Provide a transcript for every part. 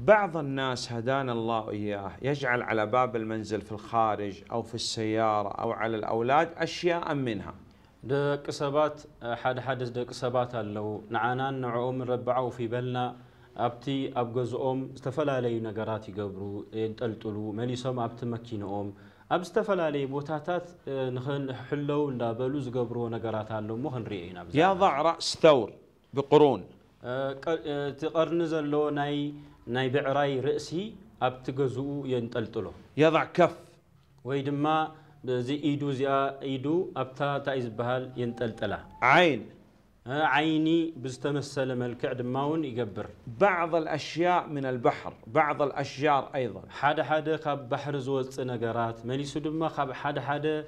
بعض الناس هدانا الله إياه يجعل على باب المنزل في الخارج أو في السيارة أو على الأولاد أشياء منها دك سبات حد حدث دك سبات اللو نعانا نعوم ربعو في بلنا استفلا لي ገዝኦም قبرو ነገራት ملي سوم أبت مكين أم أب استفلا لي بوتاتات نخن حلو ندابلوز قبرو እሞ ክንሪኦ مهن ያ يضع رأس ثور بقرون ناي ناي بعراي رأسي ينتلتلو يضع كف ويدما زي إيدو زي إيدو أبتا تايز بهال ينتلتلا عين عيني بستمثل ملكع دماون يقبر بعض الأشياء من البحر بعض الأشجار أيضا حدا حدا خاب بحر زوز نجارات ملي سدما خاب حدا حدا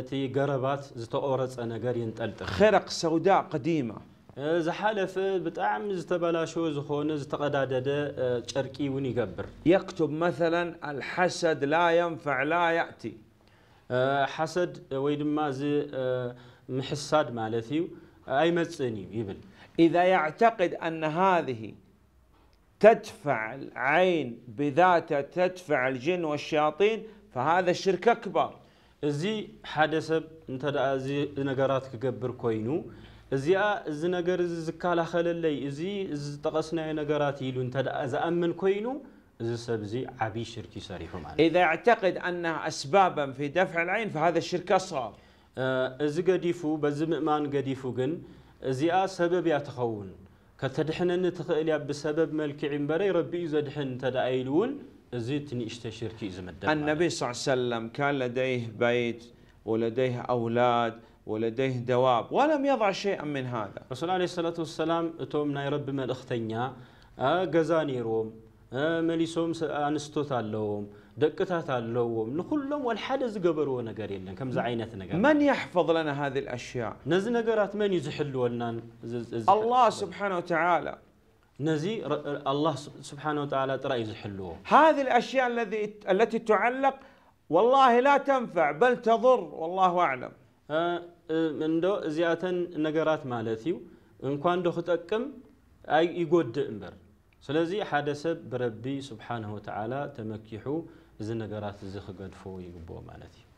تي قربات أورت أنا قرين خرق سوداء قديمة زحلف بتعم زتبلا زخون زتقدا شركي ونيقبر يكتب مثلا الحسد لا ينفع لا يأتي حسد ويدما زي محسد مالثي أي مزني يبل إذا يعتقد أن هذه تدفع العين بذاته تدفع الجن والشياطين فهذا الشرك أكبر زي حدث انت زي نقرات كقبر كوينو زیا از نگر زکال خاللی ازی از تقصنای نگراتی لون تدا از آمن کوینو از سبزی عبی شرکی سری فرمان. اگر اعتقد آنها اسبابا في دفع العين فهذا شرک صار. از گدیفو بزم امان گدیفوگن زیا سبب یتخون. كتدحنا نتخيل بسبب ملك عمبري ربي يزدحن تدعيلون زيتني اشتشركي إذا النبي صلى الله عليه وسلم كان لديه بيت ولديه أولاد ولديه دواب ولم يضع شيئا من هذا رسول الله عليه الصلاة والسلام توم ناي رب من اختنيا قزاني آه، روم آه، مليسوم آه، انستوت اللوم دكتات اللوم نخلهم والحدز قبروا نقر يلن كم زعينت نقر من يحفظ لنا هذه الأشياء نزل قرات من يزحل لنا الله سبحانه وتعالى نزي الله سبحانه وتعالى ترى يزحلوه هذه الأشياء التي التي تعلق والله لا تنفع بل تضر والله أعلم من دو زيادة نجارات مالتيو إن كان دو ختكم أي يقود إمبر سلزي حدث بربي سبحانه وتعالى تمكحو زي نجارات زي خقد فو يقبو مالتيو